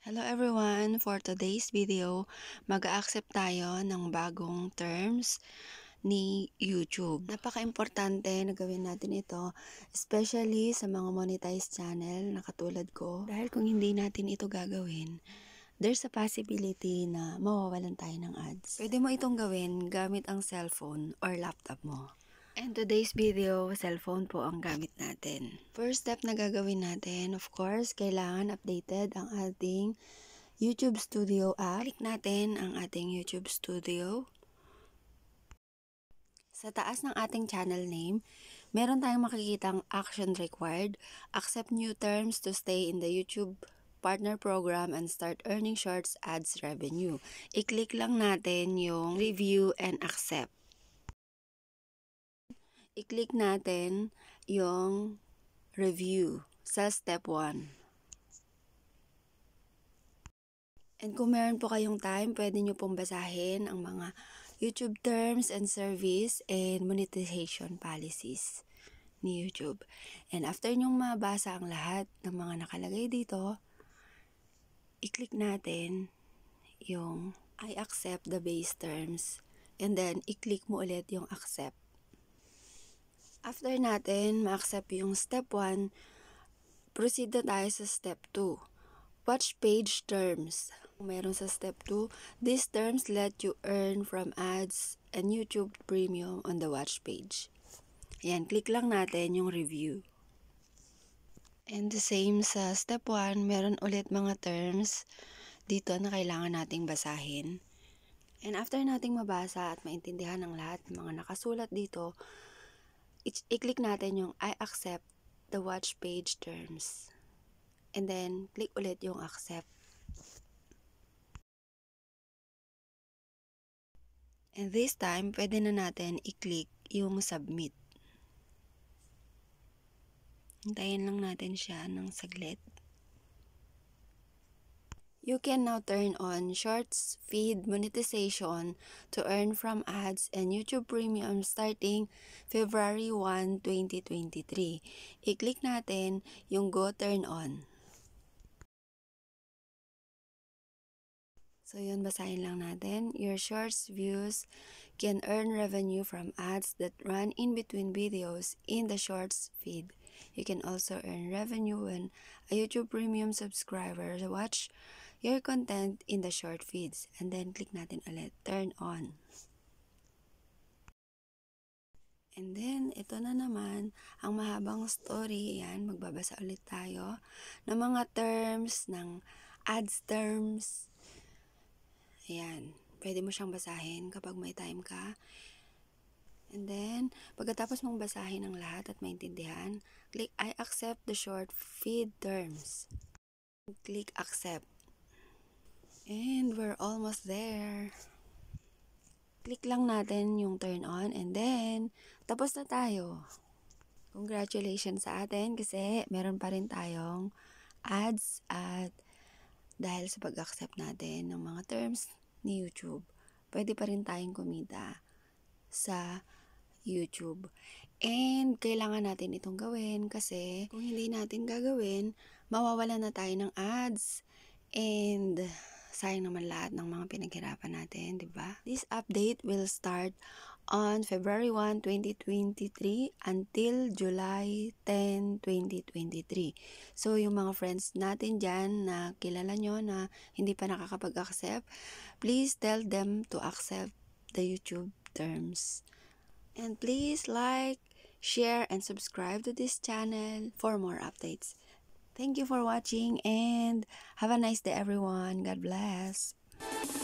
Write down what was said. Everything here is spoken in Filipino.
Hello everyone! For today's video, mag-accept tayo ng bagong terms ni YouTube. Napaka-importante na gawin natin ito, especially sa mga monetized channel na katulad ko. Dahil kung hindi natin ito gagawin, there's a possibility na mawawalan tayo ng ads. Pwede mo itong gawin gamit ang cellphone or laptop mo. And today's video, cellphone po ang gamit natin. First step na gagawin natin, of course, kailangan updated ang ating YouTube Studio app. Click natin ang ating YouTube Studio. Sa taas ng ating channel name, meron tayong makikitang action required, accept new terms to stay in the YouTube partner program and start earning shorts ads revenue. I-click lang natin yung review and accept i-click natin yung review sa step 1. And kung meron po kayong time, pwede nyo pong basahin ang mga YouTube terms and service and monetization policies ni YouTube. And after nyong mabasa ang lahat ng mga nakalagay dito, i-click natin yung I accept the base terms and then i-click mo ulit yung accept. After natin ma-accept yung step 1, proceed na tayo sa step 2. Watch page terms. Meron sa step 2, these terms let you earn from ads and YouTube premium on the watch page. Yan, click lang natin yung review. And the same sa step 1, meron ulit mga terms dito na kailangan nating basahin. And after nating mabasa at maintindihan ng lahat ng mga nakasulat dito, i-click natin yung I accept the watch page terms. And then, click ulit yung accept. And this time, pwede na natin i-click yung submit. Hintayin lang natin siya ng saglit. You can now turn on Shorts feed monetization to earn from ads and YouTube Premium starting February 1, 2023. I-click natin yung Go Turn On. So yun, basahin lang natin. Your Shorts views can earn revenue from ads that run in between videos in the Shorts feed. You can also earn revenue when a YouTube Premium subscriber watch your content in the short feeds. And then, click natin ulit, turn on. And then, ito na naman, ang mahabang story, yan, magbabasa ulit tayo ng mga terms, ng ads terms. Ayan, pwede mo siyang basahin kapag may time ka. And then, pagkatapos mong basahin ang lahat at maintindihan, click I accept the short feed terms. Click accept. And we're almost there. Click lang natin yung turn on and then tapos na tayo. Congratulations sa atin kasi meron pa rin tayong ads at dahil sa pag-accept natin ng mga terms ni YouTube, pwede pa rin tayong kumita sa YouTube. And kailangan natin itong gawin kasi kung hindi natin gagawin, mawawalan na tayo ng ads and sayang naman lahat ng mga pinaghirapan natin, di ba? This update will start on February 1, 2023 until July 10, 2023. So, yung mga friends natin dyan na kilala nyo na hindi pa nakakapag-accept, please tell them to accept the YouTube terms. And please like, share, and subscribe to this channel for more updates. Thank you for watching and have a nice day, everyone. God bless.